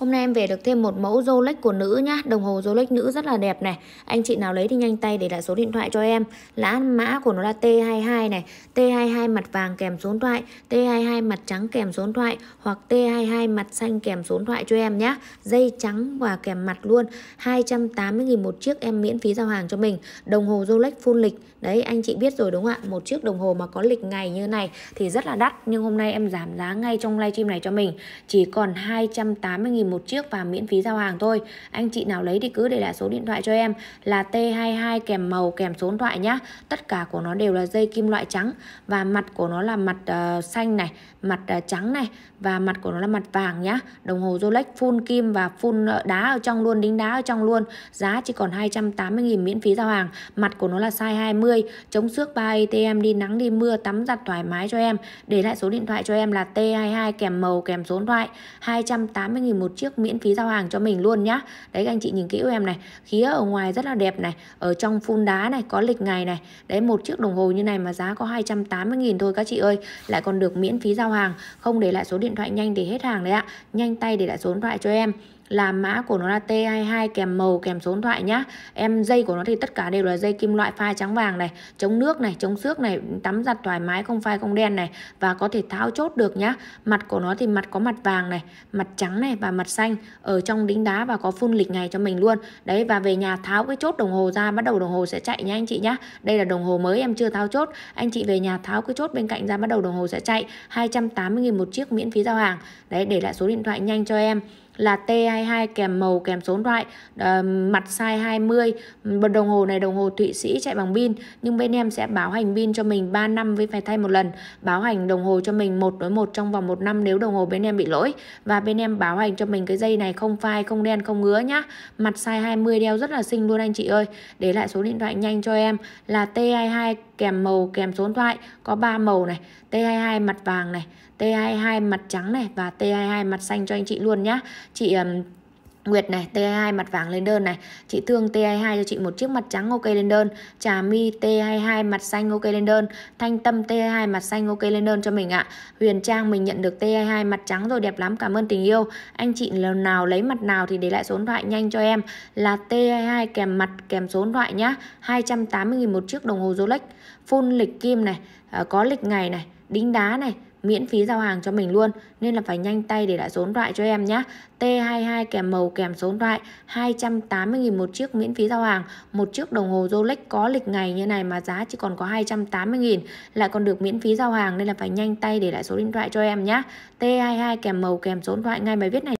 Hôm nay em về được thêm một mẫu Rolex của nữ nhá Đồng hồ Rolex nữ rất là đẹp này Anh chị nào lấy thì nhanh tay để lại số điện thoại cho em Lã mã của nó là T22 này T22 mặt vàng kèm số điện thoại T22 mặt trắng kèm số điện thoại Hoặc T22 mặt xanh kèm số điện thoại cho em nhá Dây trắng và kèm mặt luôn 280.000 một chiếc em miễn phí giao hàng cho mình Đồng hồ Rolex full lịch Đấy anh chị biết rồi đúng không ạ Một chiếc đồng hồ mà có lịch ngày như này Thì rất là đắt Nhưng hôm nay em giảm giá ngay trong livestream này cho mình Chỉ còn 280.000 một chiếc và miễn phí giao hàng thôi anh chị nào lấy thì cứ để lại số điện thoại cho em là T22 kèm màu kèm số điện thoại nhá tất cả của nó đều là dây kim loại trắng và mặt của nó là mặt uh, xanh này mặt uh, trắng này và mặt của nó là mặt vàng nhá đồng hồ Rolex full kim và full ờ, đá ở trong luôn đính đá ở trong luôn giá chỉ còn 280.000 miễn phí giao hàng mặt của nó là size 20 chống xước 3 ATM đi nắng đi mưa tắm giặt thoải mái cho em để lại số điện thoại cho em là T22 kèm màu kèm số điện thoại 280.000 một chiếc miễn phí giao hàng cho mình luôn nhá đấy các anh chị nhìn kỹ em này khía ở ngoài rất là đẹp này ở trong phun đá này có lịch ngày này đấy một chiếc đồng hồ như này mà giá có 280.000 thôi các chị ơi lại còn được miễn phí giao hàng không để lại số điện thoại nhanh để hết hàng đấy ạ nhanh tay để lại số điện thoại cho em là mã của nó là T22 kèm màu kèm số điện thoại nhá em dây của nó thì tất cả đều là dây kim loại pha trắng vàng này chống nước này chống xước này tắm giặt thoải mái không phai không đen này và có thể tháo chốt được nhá mặt của nó thì mặt có mặt vàng này mặt trắng này và mặt xanh ở trong đính đá và có phun lịch ngày cho mình luôn đấy và về nhà tháo cái chốt đồng hồ ra bắt đầu đồng hồ sẽ chạy nhá anh chị nhá đây là đồng hồ mới em chưa tháo chốt anh chị về nhà tháo cái chốt bên cạnh ra bắt đầu đồng hồ sẽ chạy 280.000 một chiếc miễn phí giao hàng đấy để lại số điện thoại nhanh cho em là T22 kèm màu kèm số loại thoại ờ, mặt size 20 bật đồng hồ này đồng hồ Thụy Sĩ chạy bằng pin nhưng bên em sẽ bảo hành pin cho mình 3 năm với phải thay một lần Bảo hành đồng hồ cho mình một đối một trong vòng một năm nếu đồng hồ bên em bị lỗi và bên em bảo hành cho mình cái dây này không phai không đen không ngứa nhá mặt size 20 đeo rất là xinh luôn anh chị ơi để lại số điện thoại nhanh cho em là T22 kèm màu kèm số điện thoại có 3 màu này T22 mặt vàng này T22 mặt trắng này và T22 mặt xanh cho anh chị luôn nhá chị Nguyệt này, T22 mặt vàng lên đơn này Chị Thương T22 cho chị một chiếc mặt trắng ok lên đơn Trà My T22 mặt xanh ok lên đơn Thanh Tâm T22 mặt xanh ok lên đơn cho mình ạ Huyền Trang mình nhận được T22 mặt trắng rồi đẹp lắm Cảm ơn tình yêu Anh chị lần nào lấy mặt nào thì để lại số điện thoại nhanh cho em Là T22 kèm mặt kèm số điện thoại nhá 280.000 một chiếc đồng hồ Rolex Full lịch kim này à, Có lịch ngày này Đính đá này miễn phí giao hàng cho mình luôn nên là phải nhanh tay để lại số điện thoại cho em nhé T22 kèm màu kèm số điện thoại 280.000 một chiếc miễn phí giao hàng một chiếc đồng hồ Rolex có lịch ngày như này mà giá chỉ còn có 280.000 lại còn được miễn phí giao hàng nên là phải nhanh tay để lại số điện thoại cho em nhé T22 kèm màu kèm số điện thoại ngay bài viết này